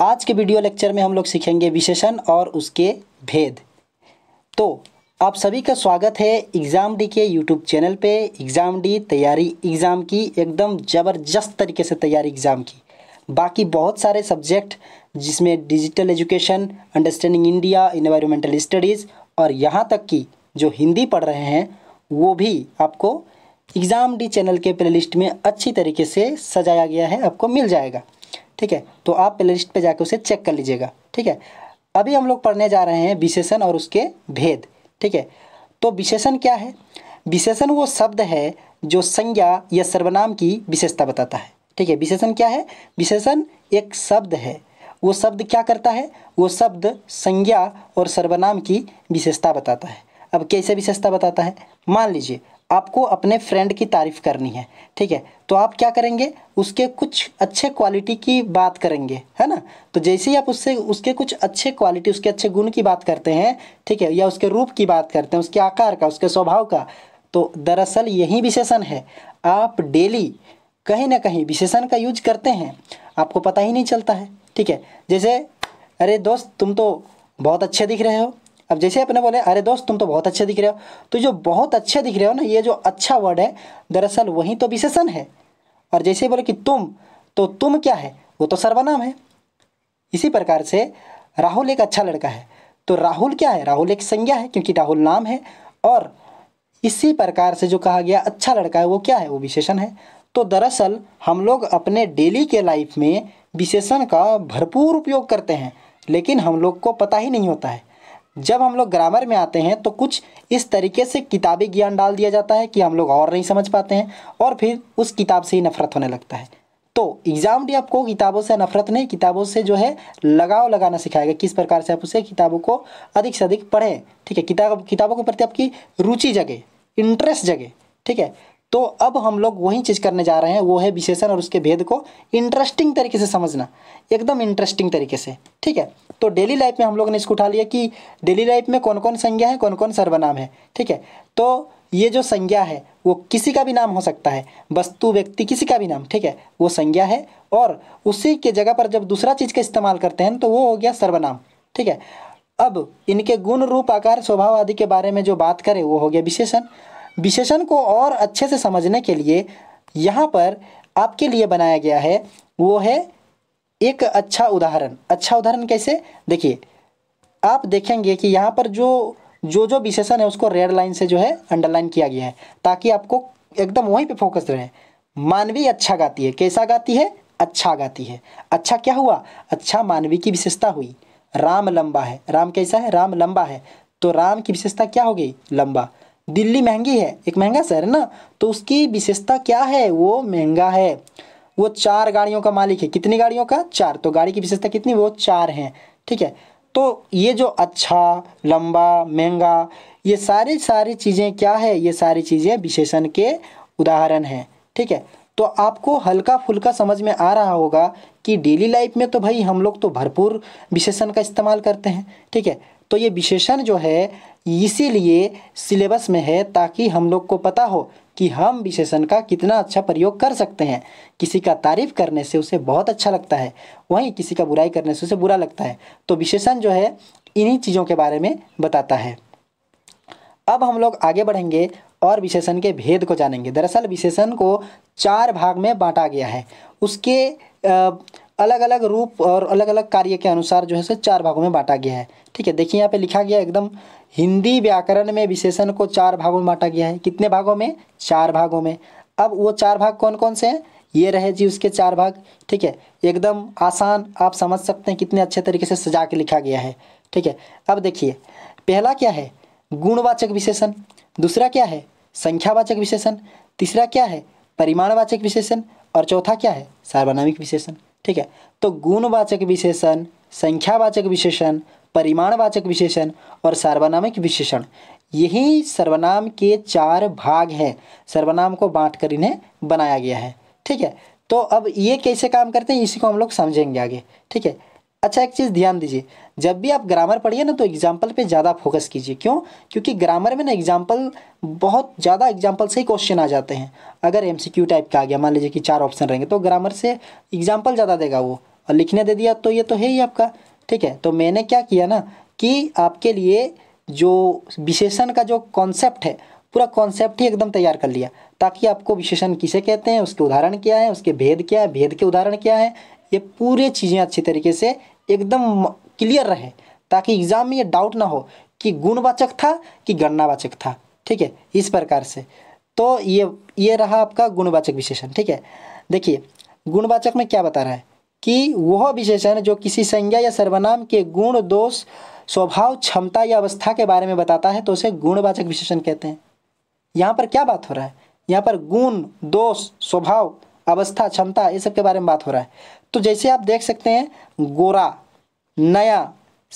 आज के video lecture में हम लोग सीखेंगे विशेषण और उसके भेद तो आप सभी का स्वागत है एग्ज़ाम डी के यूट्यूब चैनल पे एग्ज़ाम डी तैयारी एग्ज़ाम की एकदम ज़बरदस्त तरीके से तैयारी एग्ज़ाम की बाकी बहुत सारे सब्जेक्ट जिसमें digital education understanding India environmental studies और यहाँ तक कि जो हिंदी पढ़ रहे हैं वो भी आपको एग्ज़ाम डी चैनल के प्लेलिस्ट में अच्छी तरीके से सजाया गया है आपको मिल जाएगा ठीक है तो आप प्ले लिस्ट पर जाकर उसे चेक कर लीजिएगा ठीक है अभी हम लोग पढ़ने जा रहे हैं विशेषण और उसके भेद ठीक है तो विशेषण क्या है विशेषण वो शब्द है जो संज्ञा या सर्वनाम की विशेषता बताता है ठीक है विशेषण क्या है विशेषण एक शब्द है वो शब्द क्या करता है वो शब्द संज्ञा और सर्वनाम की विशेषता बताता है अब कैसे विशेषता बताता है मान लीजिए आपको अपने फ्रेंड की तारीफ़ करनी है ठीक है तो आप क्या करेंगे उसके कुछ अच्छे क्वालिटी की बात करेंगे है ना तो जैसे ही आप उससे उसके कुछ अच्छे क्वालिटी उसके अच्छे गुण की बात करते हैं ठीक है या उसके रूप की बात करते हैं उसके आकार का उसके स्वभाव का तो दरअसल यही विशेषण है आप डेली कहीं ना कहीं विशेषण का यूज करते हैं आपको पता ही नहीं चलता है ठीक है जैसे अरे दोस्त तुम तो बहुत अच्छे दिख रहे हो अब जैसे अपने बोले अरे दोस्त तुम तो बहुत अच्छे दिख रहे हो तो जो बहुत अच्छे दिख रहे हो ना ये जो अच्छा वर्ड है दरअसल वही तो विशेषण है और जैसे बोले कि तुम तो तुम क्या है वो तो सर्वनाम है इसी प्रकार से राहुल एक अच्छा लड़का है तो राहुल क्या है राहुल एक संज्ञा है क्योंकि राहुल नाम है और इसी प्रकार से जो कहा गया अच्छा लड़का है वो क्या है वो विशेषण है तो दरअसल हम लोग अपने डेली के लाइफ में विशेषण का भरपूर उपयोग करते हैं लेकिन हम लोग को पता ही नहीं होता है जब हम लोग ग्रामर में आते हैं तो कुछ इस तरीके से किताबी ज्ञान डाल दिया जाता है कि हम लोग और नहीं समझ पाते हैं और फिर उस किताब से ही नफरत होने लगता है तो एग्ज़ाम भी आपको किताबों से नफरत नहीं किताबों से जो है लगाव लगाना सिखाएगा किस प्रकार से आप उसे किताबों को अधिक से अधिक पढ़ें ठीक है किताब किताबों के प्रति आपकी रुचि जगे इंटरेस्ट जगे ठीक है तो अब हम लोग वही चीज़ करने जा रहे हैं वो है विशेषण और उसके भेद को इंटरेस्टिंग तरीके से समझना एकदम इंटरेस्टिंग तरीके से ठीक है तो डेली लाइफ में हम लोग ने इसको उठा लिया कि डेली लाइफ में कौन कौन संज्ञा है कौन कौन सर्वनाम है ठीक है तो ये जो संज्ञा है वो किसी का भी नाम हो सकता है वस्तु व्यक्ति किसी का भी नाम ठीक है वो संज्ञा है और उसी के जगह पर जब दूसरा चीज़ का इस्तेमाल करते हैं तो वो हो गया सर्वनाम ठीक है अब इनके गुण रूप आकार स्वभाव आदि के बारे में जो बात करें वो हो गया विशेषण विशेषण को और अच्छे से समझने के लिए यहाँ पर आपके लिए बनाया गया है वो है एक अच्छा उदाहरण अच्छा उदाहरण कैसे देखिए आप देखेंगे कि यहाँ पर जो जो जो विशेषण है उसको रेड लाइन से जो है अंडरलाइन किया गया है ताकि आपको एकदम वहीं पे फोकस रहे मानवी अच्छा गाती है कैसा गाती है अच्छा गाती है अच्छा क्या हुआ अच्छा मानवी की विशेषता हुई राम लंबा है राम कैसा है राम लंबा है तो राम की विशेषता क्या हो गई लंबा दिल्ली महंगी है एक महंगा शहर है ना तो उसकी विशेषता क्या है वो महंगा है वो चार गाड़ियों का मालिक है कितनी गाड़ियों का चार तो गाड़ी की विशेषता कितनी वो चार हैं ठीक है तो ये जो अच्छा लंबा महंगा ये सारी सारी चीज़ें क्या है ये सारी चीज़ें विशेषण के उदाहरण हैं ठीक है तो आपको हल्का फुल्का समझ में आ रहा होगा कि डेली लाइफ में तो भाई हम लोग तो भरपूर विशेषण का इस्तेमाल करते हैं ठीक है तो ये विशेषण जो है इसीलिए सिलेबस में है ताकि हम लोग को पता हो कि हम विशेषण का कितना अच्छा प्रयोग कर सकते हैं किसी का तारीफ करने से उसे बहुत अच्छा लगता है वहीं किसी का बुराई करने से उसे बुरा लगता है तो विशेषण जो है इन्हीं चीज़ों के बारे में बताता है अब हम लोग आगे बढ़ेंगे और विशेषण के भेद को जानेंगे दरअसल विशेषण को चार भाग में बांटा गया है उसके आ, अलग अलग रूप और अलग अलग कार्य के अनुसार जो है सो चार भागों में बांटा गया है ठीक है देखिए यहाँ पे लिखा गया एकदम हिंदी व्याकरण में विशेषण को चार भागों में बांटा गया है कितने भागों में चार भागों में अब वो चार भाग कौन कौन से हैं ये रहे जी उसके चार भाग ठीक है एकदम आसान आप समझ सकते हैं कितने अच्छे तरीके से सजा के लिखा गया है ठीक है अब देखिए पहला क्या है गुणवाचक विशेषण दूसरा क्या है संख्यावाचक विशेषण तीसरा क्या है परिमाणवाचक विशेषण और चौथा क्या है सार्वनामिक विशेषण ठीक है तो गुणवाचक विशेषण संख्यावाचक विशेषण परिमाणवाचक विशेषण और सार्वनामिक विशेषण यही सर्वनाम के चार भाग हैं सर्वनाम को बांट कर इन्हें बनाया गया है ठीक है तो अब ये कैसे काम करते हैं इसी को हम लोग समझेंगे आगे ठीक है अच्छा एक चीज़ ध्यान दीजिए जब भी आप ग्रामर पढ़िए ना तो एग्जाम्पल पे ज़्यादा फोकस कीजिए क्यों क्योंकि ग्रामर में ना एग्जाम्पल बहुत ज़्यादा एग्जाम्पल से ही क्वेश्चन आ जाते हैं अगर एम टाइप का आ गया मान लीजिए कि चार ऑप्शन रहेंगे तो ग्रामर से एग्जाम्पल ज़्यादा देगा वो और लिखने दे दिया तो ये तो है ही आपका ठीक है तो मैंने क्या किया ना कि आपके लिए जो विशेषण का जो कॉन्सेप्ट है पूरा कॉन्सेप्ट ही एकदम तैयार कर लिया ताकि आपको विशेषण किसे कहते हैं उसके उदाहरण क्या है उसके भेद क्या है भेद के उदाहरण क्या है ये पूरे चीज़ें अच्छी तरीके से एकदम क्लियर रहे ताकि एग्ज़ाम में ये डाउट ना हो कि गुणवाचक था कि गणनावाचक था ठीक है इस प्रकार से तो ये ये रहा आपका गुणवाचक विशेषण ठीक है देखिए गुणवाचक में क्या बता रहा है कि वह विशेषण जो किसी संज्ञा या सर्वनाम के गुण दोष स्वभाव क्षमता या अवस्था के बारे में बताता है तो उसे गुणवाचक विशेषण कहते हैं यहाँ पर क्या बात हो रहा है यहाँ पर गुण दोष स्वभाव अवस्था क्षमता ये सब के बारे में बात हो रहा है तो जैसे आप देख सकते हैं गोरा नया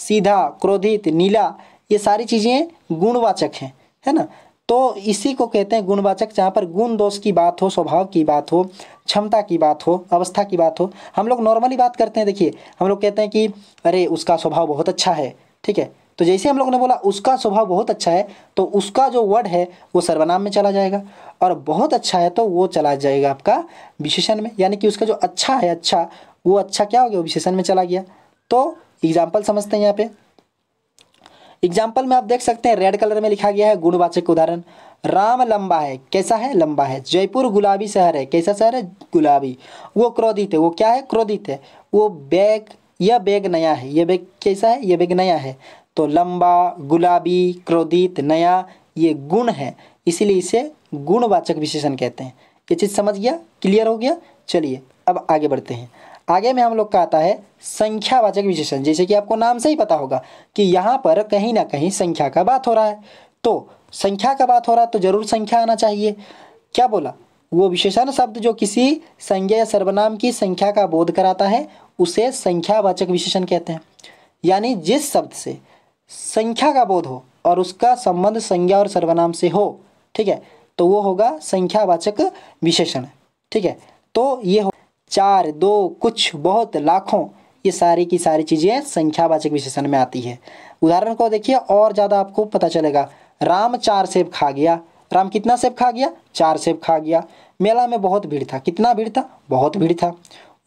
सीधा क्रोधित नीला ये सारी चीज़ें गुणवाचक हैं है ना तो इसी को कहते हैं गुणवाचक जहाँ पर गुण दोष की बात हो स्वभाव की बात हो क्षमता की बात हो अवस्था की बात हो हम लोग नॉर्मली बात करते हैं देखिए हम लोग कहते हैं कि अरे उसका स्वभाव बहुत अच्छा है ठीक है तो जैसे हम लोग ने बोला उसका स्वभाव बहुत अच्छा है तो उसका जो वर्ड है वो सर्वनाम में चला जाएगा और बहुत अच्छा है तो वो चला जाएगा आपका विशेषण में यानी कि उसका जो अच्छा है अच्छा वो अच्छा क्या हो गया विशेषण में चला गया तो एग्जाम्पल समझते हैं यहाँ पे एग्जाम्पल में आप देख सकते हैं रेड कलर में लिखा गया है गुणवाचक उदाहरण राम लंबा है कैसा है लंबा है जयपुर गुलाबी शहर है कैसा शहर है गुलाबी वो क्रोधित है वो क्या है क्रोधित है वो बैग यह बैग नया है यह बैग कैसा है यह बैग नया है तो लंबा गुलाबी क्रोधित नया ये गुण है इसीलिए इसे गुणवाचक विशेषण कहते हैं ये चीज़ समझ गया क्लियर हो गया चलिए अब आगे बढ़ते हैं आगे में हम लोग का आता है संख्यावाचक विशेषण जैसे कि आपको नाम से ही पता होगा कि यहाँ पर कहीं ना कहीं संख्या का बात हो रहा है तो संख्या का बात हो रहा है तो जरूर संख्या आना चाहिए क्या बोला वो विशेषण शब्द जो किसी संज्ञा या सर्वनाम की संख्या का बोध कराता है उसे संख्यावाचक विशेषण कहते हैं यानी जिस शब्द से संख्या का बोध हो और उसका संबंध संज्ञा और सर्वनाम से हो ठीक है तो वो होगा संख्यावाचक विशेषण ठीक है तो ये हो चार दो कुछ बहुत लाखों ये सारी की सारी चीज़ें संख्यावाचक विशेषण में आती है उदाहरण को देखिए और ज़्यादा आपको पता चलेगा राम चार सेब खा गया राम कितना सेब खा गया चार सेब खा गया मेला में बहुत भीड़ था कितना भीड़ था बहुत भीड़ था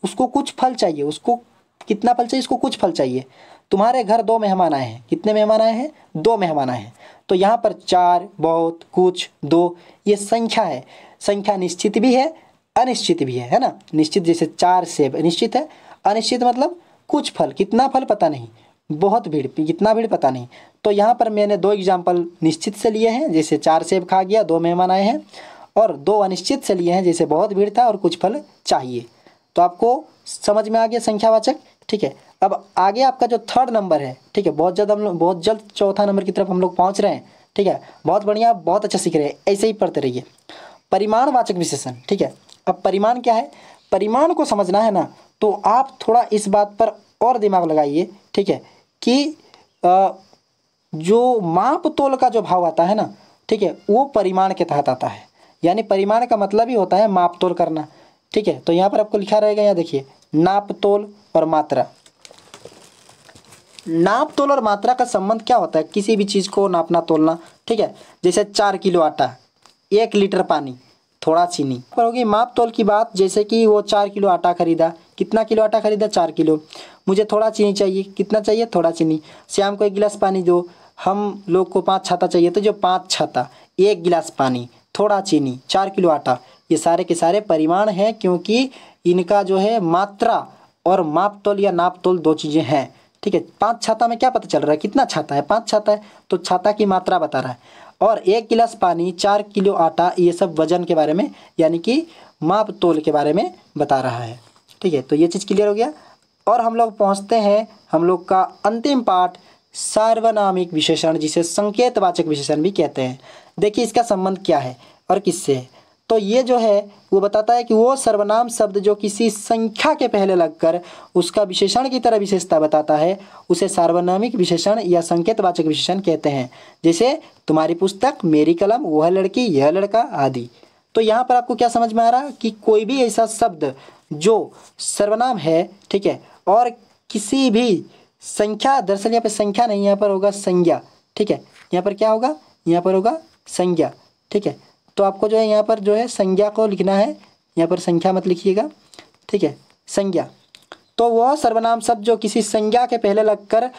उसको कुछ फल चाहिए उसको कितना फल चाहिए इसको कुछ फल चाहिए तुम्हारे घर दो मेहमान आए हैं कितने मेहमान आए हैं दो मेहमान आए हैं तो यहाँ पर चार बहुत कुछ दो ये संख्या है संख्या निश्चित भी है अनिश्चित भी है है ना निश्चित जैसे चार सेब निश्चित है अनिश्चित मतलब कुछ फल कितना फल पता नहीं बहुत भीड़ कितना भीड़ पता नहीं तो यहाँ पर मैंने दो एग्जाम्पल निश्चित से लिए हैं जैसे चार सेब खा गया दो मेहमान आए हैं और दो अनिश्चित से लिए हैं जैसे बहुत भीड़ था और कुछ फल चाहिए तो आपको समझ में आ गया संख्यावाचक ठीक है अब आगे आपका जो थर्ड नंबर है ठीक है बहुत जल्द हम लोग बहुत जल्द चौथा नंबर की तरफ हम लोग पहुँच रहे हैं ठीक है बहुत बढ़िया बहुत अच्छा सीख रहे हैं ऐसे ही पढ़ते रहिए परिमाणवाचक विशेषण ठीक है अब परिमाण क्या है परिमाण को समझना है ना तो आप थोड़ा इस बात पर और दिमाग लगाइए ठीक है कि आ, जो माप तोल का जो भाव आता है ना ठीक है वो परिमाण के तहत आता है यानी परिमाण का मतलब ही होता है माप तोल करना ठीक है तो यहाँ पर आपको लिखा रहेगा यहाँ देखिए नाप तोल और मात्रा नाप तोल और मात्रा का संबंध क्या होता है किसी भी चीज़ को नापना तोलना ठीक है जैसे चार किलो आटा एक लीटर पानी थोड़ा चीनी पर होगी माप तोल की बात जैसे कि वो चार किलो आटा खरीदा कितना किलो आटा खरीदा चार किलो मुझे थोड़ा चीनी चाहिए कितना चाहिए थोड़ा चीनी श्याम को एक गिलास पानी दो हम लोग को पाँच छाता चाहिए तो जो पाँच छाता एक गिलास पानी थोड़ा चीनी चार किलो आटा ये सारे के सारे परिमाण हैं क्योंकि इनका जो है मात्रा और मापतोल या नापतोल दो चीज़ें हैं ठीक है पाँच छाता में क्या पता चल रहा है कितना छाता है पाँच छाता है तो छाता की मात्रा बता रहा है और एक गिलास पानी चार किलो आटा ये सब वजन के बारे में यानी कि माप तोल के बारे में बता रहा है ठीक है तो ये चीज़ क्लियर हो गया और हम लोग पहुँचते हैं हम लोग का अंतिम पाठ सार्वनामिक विशेषण जिसे संकेतवाचक विशेषण भी कहते हैं देखिए इसका संबंध क्या है और किससे है तो ये जो है वो बताता है कि वो सर्वनाम शब्द जो किसी संख्या के पहले लगकर उसका विशेषण की तरह विशेषता बताता है उसे सार्वनामिक विशेषण या संकेतवाचक विशेषण कहते हैं जैसे तुम्हारी पुस्तक मेरी कलम वह लड़की यह लड़का आदि तो यहाँ पर आपको क्या समझ में आ रहा कि कोई भी ऐसा शब्द जो सर्वनाम है ठीक है और किसी भी संख्या दरअसल यहाँ पर संख्या नहीं यहाँ पर होगा संज्ञा ठीक है यहाँ पर क्या होगा यहाँ पर होगा संज्ञा ठीक है तो आपको जो है यहाँ पर जो है संज्ञा को लिखना है यहाँ पर संख्या मत लिखिएगा ठीक है संज्ञा तो वह सर्वनाम शब्द जो किसी संज्ञा के पहले लगकर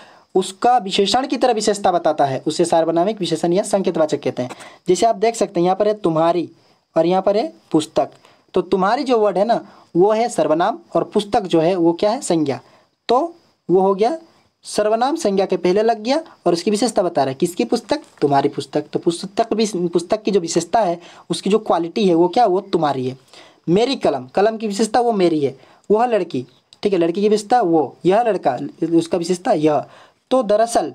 उसका विशेषण की तरह विशेषता बताता है उसे सार्वनामिक विशेषण या संकेतवाचक कहते हैं जैसे आप देख सकते हैं यहाँ पर है तुम्हारी और यहाँ पर है पुस्तक तो तुम्हारी जो वर्ड है ना वो है सर्वनाम और पुस्तक जो है वो क्या है संज्ञा तो वो हो गया सर्वनाम संज्ञा के पहले लग गया और उसकी विशेषता बता रहा है किसकी पुस्तक तुम्हारी पुस्तक तो पुस्तक भी पुस्तक की जो विशेषता है उसकी जो क्वालिटी है वो क्या वो तुम्हारी है मेरी कलम कलम की विशेषता वो मेरी है वह लड़की ठीक है लड़की की विशेषता वो यह लड़का उसका विशेषता यह तो दरअसल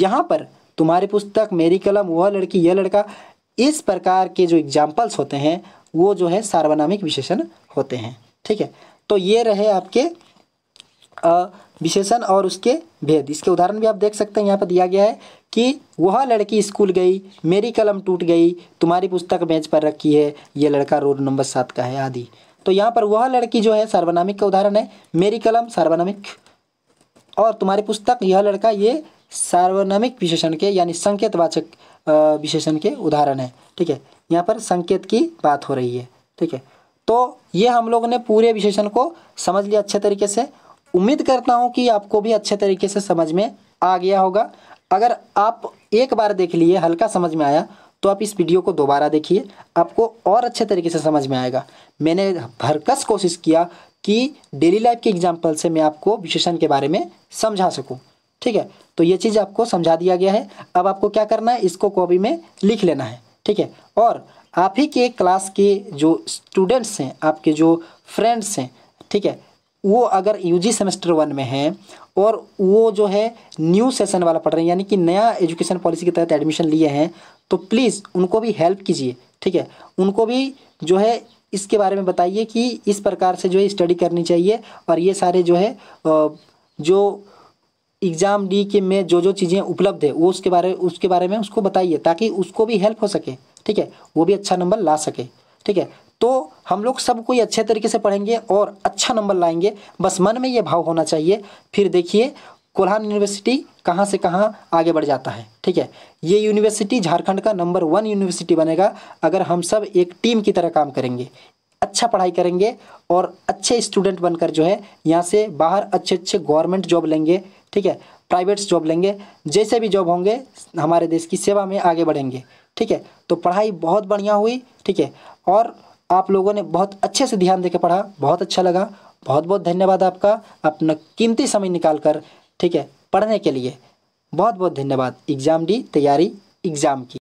यहाँ पर तुम्हारी पुस्तक मेरी कलम वह लड़की यह लड़का इस प्रकार के जो एग्जाम्पल्स होते हैं वो जो है सार्वनामिक विशेषण होते हैं ठीक है तो ये रहे आपके विशेषण और उसके भेद इसके उदाहरण भी आप देख सकते हैं यहाँ पर दिया गया है कि वह लड़की स्कूल गई मेरी कलम टूट गई तुम्हारी पुस्तक बेंच पर रखी है ये लड़का रोड नंबर सात का है आदि तो यहाँ पर वह लड़की जो है सार्वनामिक का उदाहरण है मेरी कलम सार्वनामिक और तुम्हारी पुस्तक यह लड़का ये सार्वनामिक विशेषण के यानी संकेतवाचक विशेषण के उदाहरण है ठीक है यहाँ पर संकेत की बात हो रही है ठीक है तो ये हम लोगों ने पूरे विशेषण को समझ लिया अच्छे तरीके से उम्मीद करता हूँ कि आपको भी अच्छे तरीके से समझ में आ गया होगा अगर आप एक बार देख लिए हल्का समझ में आया तो आप इस वीडियो को दोबारा देखिए आपको और अच्छे तरीके से समझ में आएगा मैंने भरकस कोशिश किया कि डेली लाइफ के एग्जाम्पल से मैं आपको विशेषण के बारे में समझा सकूँ ठीक है तो ये चीज़ आपको समझा दिया गया है अब आपको क्या करना है इसको कॉपी में लिख लेना है ठीक है और आप ही के क्लास के जो स्टूडेंट्स हैं आपके जो फ्रेंड्स हैं ठीक है वो अगर यूजी सेमेस्टर वन में है और वो जो है न्यू सेशन वाला पढ़ रहे हैं यानी कि नया एजुकेशन पॉलिसी के तहत एडमिशन लिए हैं तो प्लीज़ उनको भी हेल्प कीजिए ठीक है उनको भी जो है इसके बारे में बताइए कि इस प्रकार से जो है स्टडी करनी चाहिए और ये सारे जो है जो एग्ज़ाम डी के में जो जो चीज़ें उपलब्ध है वो उसके बारे उसके बारे में उसको बताइए ताकि उसको भी हेल्प हो सके ठीक है वो भी अच्छा नंबर ला सके ठीक है तो हम लोग सब कोई अच्छे तरीके से पढ़ेंगे और अच्छा नंबर लाएंगे बस मन में ये भाव होना चाहिए फिर देखिए कोल्हान यूनिवर्सिटी कहाँ से कहाँ आगे बढ़ जाता है ठीक है ये यूनिवर्सिटी झारखंड का नंबर वन यूनिवर्सिटी बनेगा अगर हम सब एक टीम की तरह काम करेंगे अच्छा पढ़ाई करेंगे और अच्छे स्टूडेंट बनकर जो है यहाँ से बाहर अच्छे अच्छे गवर्नमेंट जॉब लेंगे ठीक है प्राइवेट्स जॉब लेंगे जैसे भी जॉब होंगे हमारे देश की सेवा में आगे बढ़ेंगे ठीक है तो पढ़ाई बहुत बढ़िया हुई ठीक है और आप लोगों ने बहुत अच्छे से ध्यान देकर पढ़ा बहुत अच्छा लगा बहुत बहुत धन्यवाद आपका अपना कीमती समय निकाल कर ठीक है पढ़ने के लिए बहुत बहुत धन्यवाद एग्ज़ाम डी तैयारी एग्ज़ाम की